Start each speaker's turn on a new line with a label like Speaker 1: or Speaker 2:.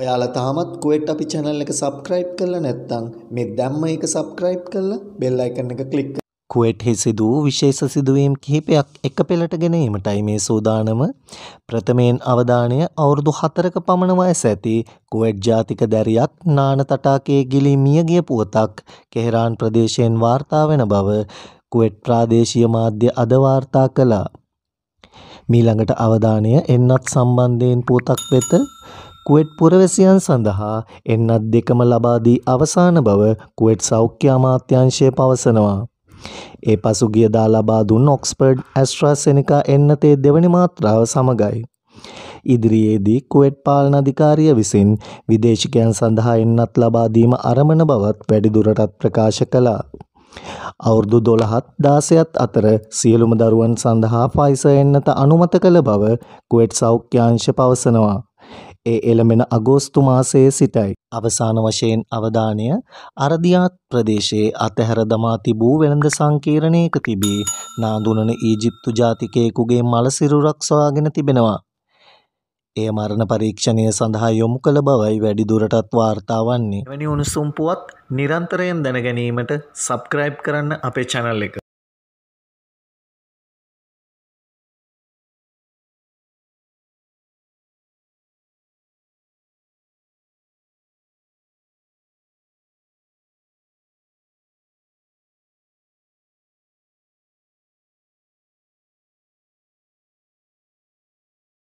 Speaker 1: ඔයාලා තාමත් කුවෙට් අපි channel එක subscribe කරලා නැත්නම් මේ දැම්ම එක subscribe කරලා bell icon එක click කුවෙට්හි සිදූ විශේෂ සිදුවීම් කිහිපයක් එක පෙළට ගැනීමටයි මේ සූදානම ප්‍රථමයෙන් අවධානය අවුරුදු හතරක පමණ වයස ඇති කුවෙට් ජාතික දැරියක් නාන තටාකයේ ගිලි මියගිය පුවතක් කෙහෙරාන් ප්‍රදේශයෙන් වාර්තා වෙන බව කුවෙට් ප්‍රාදේශීය මාධ්‍ය අද වාර්තා කළා. මීළඟට අවධානය එන්නත් සම්බන්ධයෙන් පුවතක් වෙත කුවෙට් පුරවැසියන් සඳහා එන්නත් දෙකම ලබා දී අවසාන බව කුවෙට් සෞඛ්‍ය අමාත්‍යාංශය පවසනවා. ඒ පසුගියදා ලබා දුන් ඔක්ස්පර්ඩ් ඇස්ට්‍රාසෙනිකා එන්නතේ දෙවනි මාත්‍රාව සමගයි. ඉදිරියේදී කුවෙට් පාලන අධිකාරිය විසින් විදේශිකයන් සඳහා එන්නත් ලබා දීම අරමන බවත් වැඩිදුරටත් ප්‍රකාශ කළා. අවුරුදු 12ත් 16ත් අතර සියලුම දරුවන් සඳහා ෆයිසර් එන්නත අනුමත කළ බව කුවෙට් සෞඛ්‍යාංශ පවසනවා. ඒ එළඹෙන අගෝස්තු මාසයේ සිටයි. අවසාන වශයෙන් අවධානය අරදියාත් ප්‍රදේශයේ අතහැර දමා තිබූ වෙළඳ සංකීර්ණයක තිබී නාඳුනන ඊජිප්තු ජාතිකයෙකුගේ මළ සිරුරක් සොයාගෙන තිබෙනවා. එය මරණ පරීක්ෂණය සඳහා යොමු කළ බවයි වැඩි දුරටත් වාර්තා වන්නේ. එවැනි උණුසුම් පුවත් නිරන්තරයෙන් දැන ගැනීමට
Speaker 2: සබ්ස්ක්‍රයිබ් කරන්න අපේ channel එක.